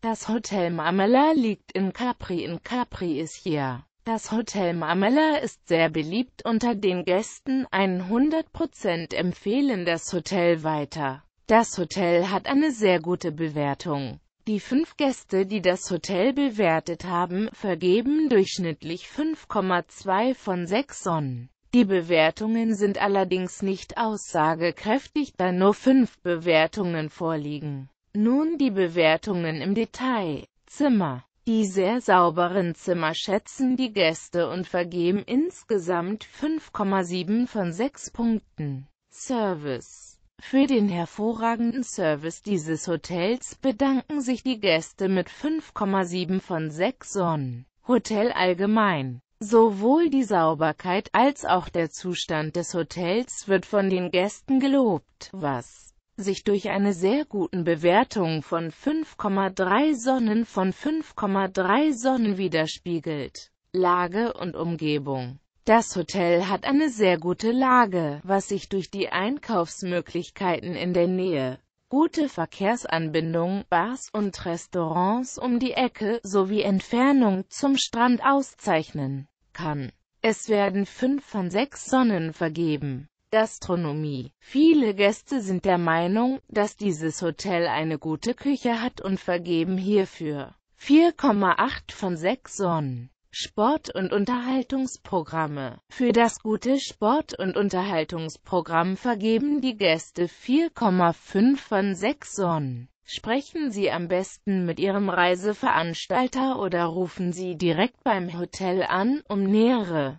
Das Hotel Mamela liegt in Capri in Capri Ischia. Das Hotel Mamela ist sehr beliebt unter den Gästen, 100% empfehlen das Hotel weiter. Das Hotel hat eine sehr gute Bewertung. Die fünf Gäste, die das Hotel bewertet haben, vergeben durchschnittlich 5,2 von 6 Sonnen. Die Bewertungen sind allerdings nicht aussagekräftig, da nur fünf Bewertungen vorliegen. Nun die Bewertungen im Detail. Zimmer. Die sehr sauberen Zimmer schätzen die Gäste und vergeben insgesamt 5,7 von 6 Punkten. Service. Für den hervorragenden Service dieses Hotels bedanken sich die Gäste mit 5,7 von 6 Sonnen. Hotel allgemein. Sowohl die Sauberkeit als auch der Zustand des Hotels wird von den Gästen gelobt, was sich durch eine sehr guten Bewertung von 5,3 Sonnen von 5,3 Sonnen widerspiegelt. Lage und Umgebung Das Hotel hat eine sehr gute Lage, was sich durch die Einkaufsmöglichkeiten in der Nähe, gute Verkehrsanbindung, Bars und Restaurants um die Ecke sowie Entfernung zum Strand auszeichnen kann. Es werden 5 von 6 Sonnen vergeben. Gastronomie. Viele Gäste sind der Meinung, dass dieses Hotel eine gute Küche hat und vergeben hierfür 4,8 von 6 Sonnen. Sport- und Unterhaltungsprogramme. Für das gute Sport- und Unterhaltungsprogramm vergeben die Gäste 4,5 von 6 Sonnen. Sprechen Sie am besten mit Ihrem Reiseveranstalter oder rufen Sie direkt beim Hotel an, um nähere